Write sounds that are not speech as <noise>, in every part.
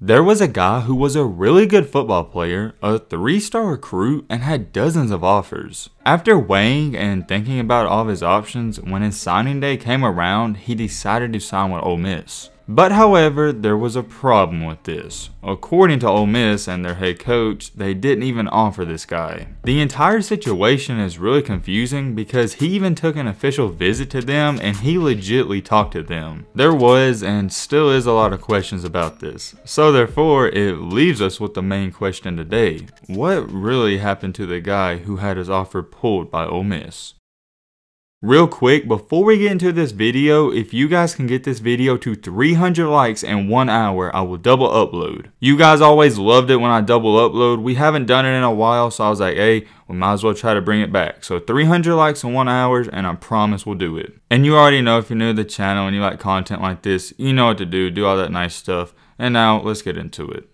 There was a guy who was a really good football player, a 3-star recruit, and had dozens of offers. After weighing and thinking about all of his options, when his signing day came around, he decided to sign with Ole Miss. But however, there was a problem with this. According to Ole Miss and their head coach, they didn't even offer this guy. The entire situation is really confusing because he even took an official visit to them and he legitly talked to them. There was and still is a lot of questions about this. So therefore, it leaves us with the main question today. What really happened to the guy who had his offer pulled by Ole Miss? Real quick, before we get into this video, if you guys can get this video to 300 likes in one hour, I will double upload. You guys always loved it when I double upload. We haven't done it in a while, so I was like, hey, we might as well try to bring it back. So 300 likes in one hour, and I promise we'll do it. And you already know if you're new to the channel and you like content like this, you know what to do. Do all that nice stuff. And now, let's get into it.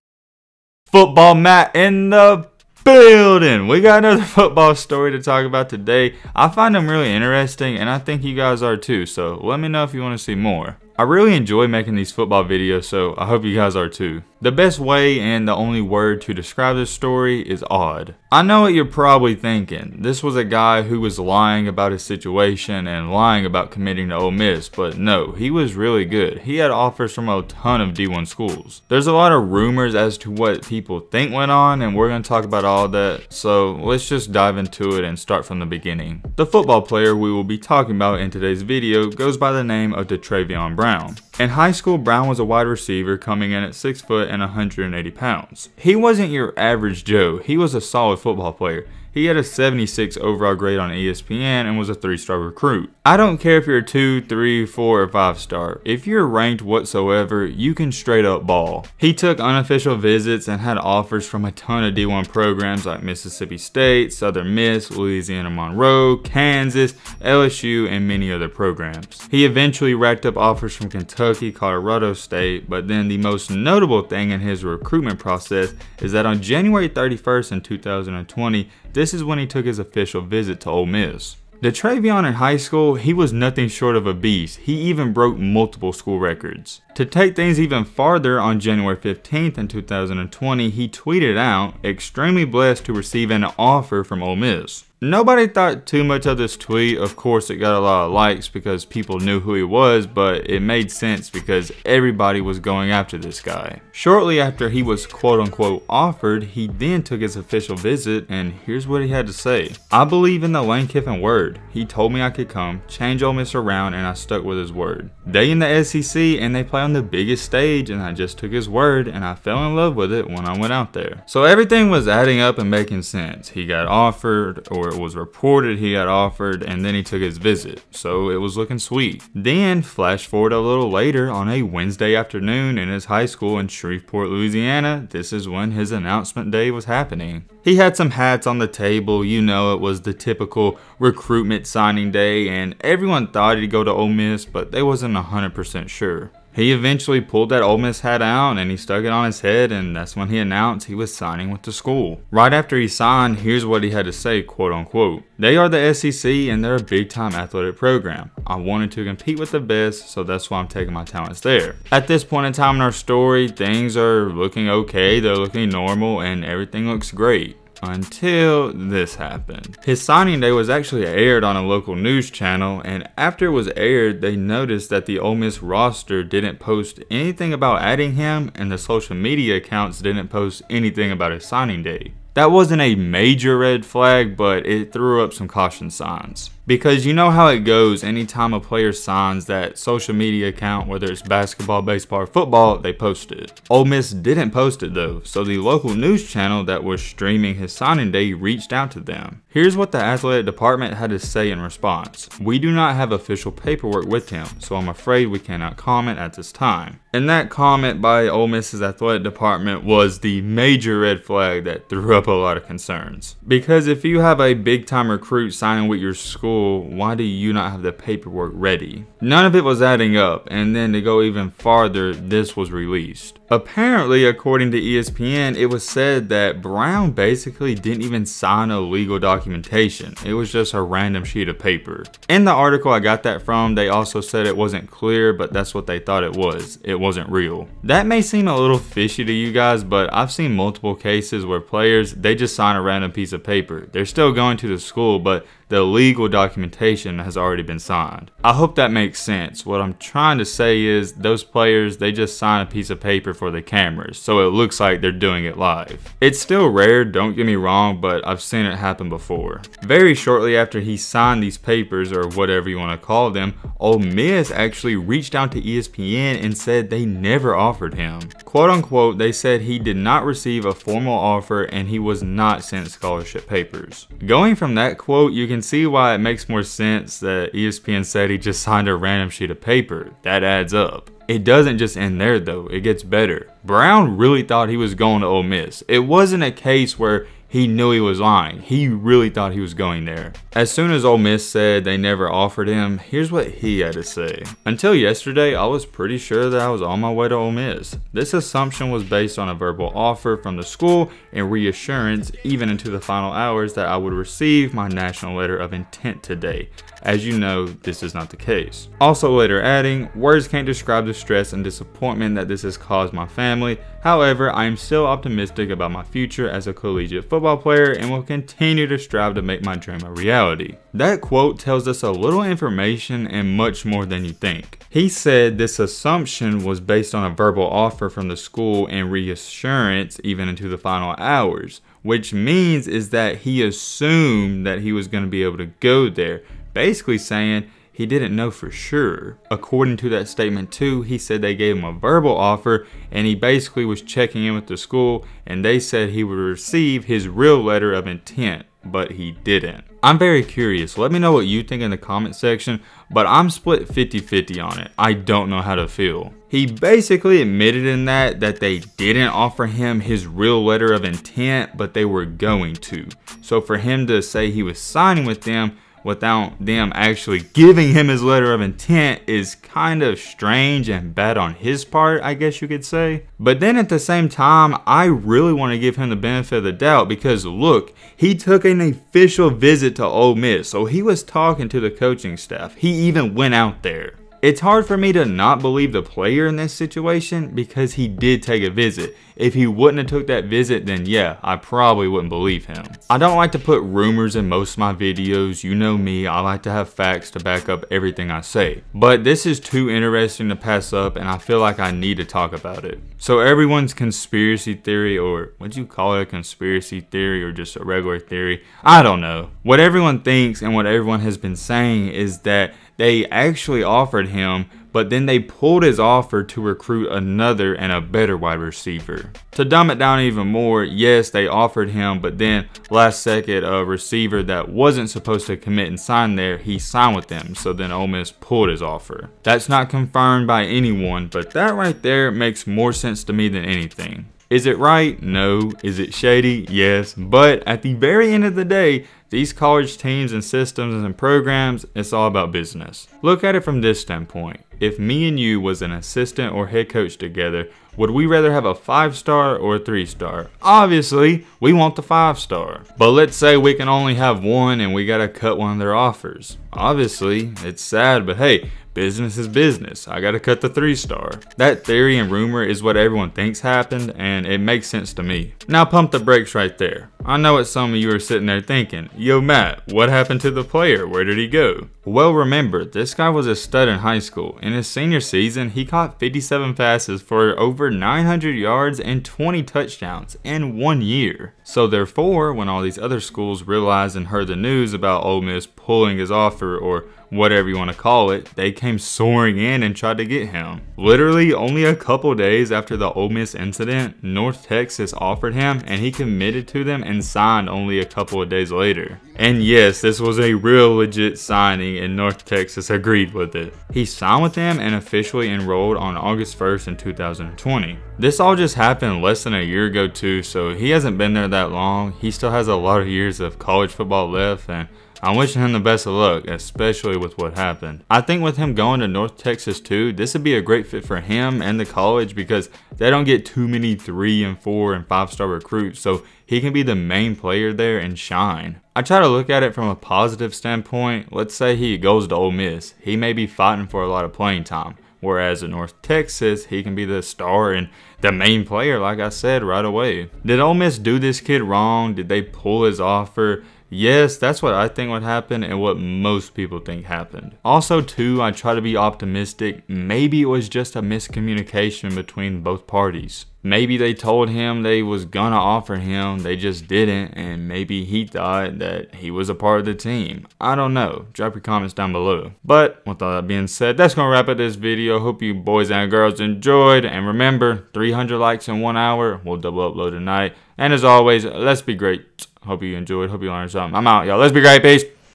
Football Matt in the building. We got another <laughs> football story to talk about today. I find them really interesting, and I think you guys are too. So let me know if you want to see more. I really enjoy making these football videos, so I hope you guys are too. The best way and the only word to describe this story is odd. I know what you're probably thinking. This was a guy who was lying about his situation and lying about committing to Ole Miss, but no, he was really good. He had offers from a ton of D1 schools. There's a lot of rumors as to what people think went on, and we're going to talk about all that, so let's just dive into it and start from the beginning. The football player we will be talking about in today's video goes by the name of DeTravion Brown. Brown. In high school, Brown was a wide receiver coming in at 6 foot and 180 pounds. He wasn't your average Joe, he was a solid football player. He had a 76 overall grade on ESPN and was a 3-star recruit. I don't care if you're a 2, 3, 4, or 5-star. If you're ranked whatsoever, you can straight up ball. He took unofficial visits and had offers from a ton of D1 programs like Mississippi State, Southern Miss, Louisiana Monroe, Kansas, LSU, and many other programs. He eventually racked up offers from Kentucky, Colorado State, but then the most notable thing in his recruitment process is that on January 31st in 2020, this this is when he took his official visit to Ole Miss. The Travion in high school, he was nothing short of a beast. He even broke multiple school records. To take things even farther, on January 15th in 2020, he tweeted out, extremely blessed to receive an offer from Ole Miss. Nobody thought too much of this tweet. Of course, it got a lot of likes because people knew who he was, but it made sense because everybody was going after this guy. Shortly after he was quote unquote offered, he then took his official visit, and here's what he had to say. I believe in the Lane Kiffin word. He told me I could come, change Ole Miss around, and I stuck with his word. They in the SEC and they play on the biggest stage and I just took his word and I fell in love with it when I went out there. So everything was adding up and making sense. He got offered or it was reported he got offered and then he took his visit. So it was looking sweet. Then flash forward a little later on a Wednesday afternoon in his high school in Shreveport, Louisiana, this is when his announcement day was happening. He had some hats on the table, you know it was the typical recruitment signing day and everyone thought he'd go to Ole Miss but they wasn't 100% sure he eventually pulled that Ole Miss hat out and he stuck it on his head, and that's when he announced he was signing with the school. Right after he signed, here's what he had to say, quote unquote. They are the SEC and they're a big time athletic program. I wanted to compete with the best, so that's why I'm taking my talents there. At this point in time in our story, things are looking okay, they're looking normal, and everything looks great until this happened. His signing day was actually aired on a local news channel, and after it was aired, they noticed that the Ole Miss roster didn't post anything about adding him, and the social media accounts didn't post anything about his signing day. That wasn't a major red flag, but it threw up some caution signs because you know how it goes anytime a player signs that social media account, whether it's basketball, baseball, or football, they post it. Ole Miss didn't post it though, so the local news channel that was streaming his signing day reached out to them. Here's what the athletic department had to say in response. We do not have official paperwork with him, so I'm afraid we cannot comment at this time. And that comment by Ole Miss's athletic department was the major red flag that threw up a lot of concerns. Because if you have a big time recruit signing with your school, well, why do you not have the paperwork ready? None of it was adding up, and then to go even farther, this was released. Apparently, according to ESPN, it was said that Brown basically didn't even sign a legal documentation. It was just a random sheet of paper. In the article I got that from, they also said it wasn't clear, but that's what they thought it was. It wasn't real. That may seem a little fishy to you guys, but I've seen multiple cases where players, they just sign a random piece of paper. They're still going to the school, but the legal documentation has already been signed. I hope that makes sense. What I'm trying to say is those players, they just sign a piece of paper for the cameras, so it looks like they're doing it live. It's still rare, don't get me wrong, but I've seen it happen before. Very shortly after he signed these papers, or whatever you want to call them, Ole Miss actually reached out to ESPN and said they never offered him. Quote unquote, they said he did not receive a formal offer and he was not sent scholarship papers. Going from that quote, you can can see why it makes more sense that ESPN said he just signed a random sheet of paper. That adds up. It doesn't just end there though, it gets better. Brown really thought he was going to Ole Miss. It wasn't a case where he knew he was lying. He really thought he was going there. As soon as Ole Miss said they never offered him, here's what he had to say. Until yesterday, I was pretty sure that I was on my way to Ole Miss. This assumption was based on a verbal offer from the school and reassurance even into the final hours that I would receive my national letter of intent today. As you know, this is not the case. Also later adding, words can't describe the stress and disappointment that this has caused my family. However, I am still optimistic about my future as a collegiate football player and will continue to strive to make my dream a reality. That quote tells us a little information and much more than you think. He said this assumption was based on a verbal offer from the school and reassurance even into the final hours, which means is that he assumed that he was going to be able to go there basically saying he didn't know for sure. According to that statement too, he said they gave him a verbal offer and he basically was checking in with the school and they said he would receive his real letter of intent, but he didn't. I'm very curious. Let me know what you think in the comment section, but I'm split 50-50 on it. I don't know how to feel. He basically admitted in that that they didn't offer him his real letter of intent, but they were going to. So for him to say he was signing with them without them actually giving him his letter of intent is kind of strange and bad on his part, I guess you could say. But then at the same time, I really want to give him the benefit of the doubt because look, he took an official visit to Ole Miss, so he was talking to the coaching staff. He even went out there. It's hard for me to not believe the player in this situation because he did take a visit. If he wouldn't have took that visit, then yeah, I probably wouldn't believe him. I don't like to put rumors in most of my videos. You know me, I like to have facts to back up everything I say. But this is too interesting to pass up and I feel like I need to talk about it. So everyone's conspiracy theory or would you call it a conspiracy theory or just a regular theory? I don't know. What everyone thinks and what everyone has been saying is that they actually offered him, but then they pulled his offer to recruit another and a better wide receiver. To dumb it down even more, yes, they offered him, but then last second, a receiver that wasn't supposed to commit and sign there, he signed with them, so then Ole Miss pulled his offer. That's not confirmed by anyone, but that right there makes more sense to me than anything. Is it right? No. Is it shady? Yes. But at the very end of the day, these college teams and systems and programs, it's all about business. Look at it from this standpoint. If me and you was an assistant or head coach together, would we rather have a five star or a three star? Obviously, we want the five star. But let's say we can only have one and we gotta cut one of their offers. Obviously, it's sad, but hey, business is business. I gotta cut the three star. That theory and rumor is what everyone thinks happened and it makes sense to me. Now pump the brakes right there. I know what some of you are sitting there thinking, yo Matt, what happened to the player? Where did he go? Well remember, this guy was a stud in high school. In his senior season, he caught 57 passes for over 900 yards and 20 touchdowns in one year. So therefore, when all these other schools realized and heard the news about Ole Miss pulling his offer or whatever you want to call it, they came soaring in and tried to get him. Literally only a couple days after the Ole Miss incident, North Texas offered him and he committed to them and signed only a couple of days later. And yes, this was a real legit signing and North Texas agreed with it. He signed with them and officially enrolled on August 1st in 2020. This all just happened less than a year ago too, so he hasn't been there that long. He still has a lot of years of college football left and I'm wishing him the best of luck, especially with what happened. I think with him going to North Texas too, this would be a great fit for him and the college because they don't get too many three and four and five star recruits, so he can be the main player there and shine. I try to look at it from a positive standpoint. Let's say he goes to Ole Miss. He may be fighting for a lot of playing time. Whereas in North Texas, he can be the star and the main player, like I said, right away. Did Ole Miss do this kid wrong? Did they pull his offer? Yes, that's what I think would happen and what most people think happened. Also too, I try to be optimistic. Maybe it was just a miscommunication between both parties. Maybe they told him they was gonna offer him, they just didn't, and maybe he thought that he was a part of the team. I don't know. Drop your comments down below. But with all that being said, that's gonna wrap up this video. Hope you boys and girls enjoyed. And remember, 300 likes in one hour. We'll double upload tonight. And as always, let's be great. Hope you enjoyed. Hope you learned something. I'm out, y'all. Let's be great. Peace.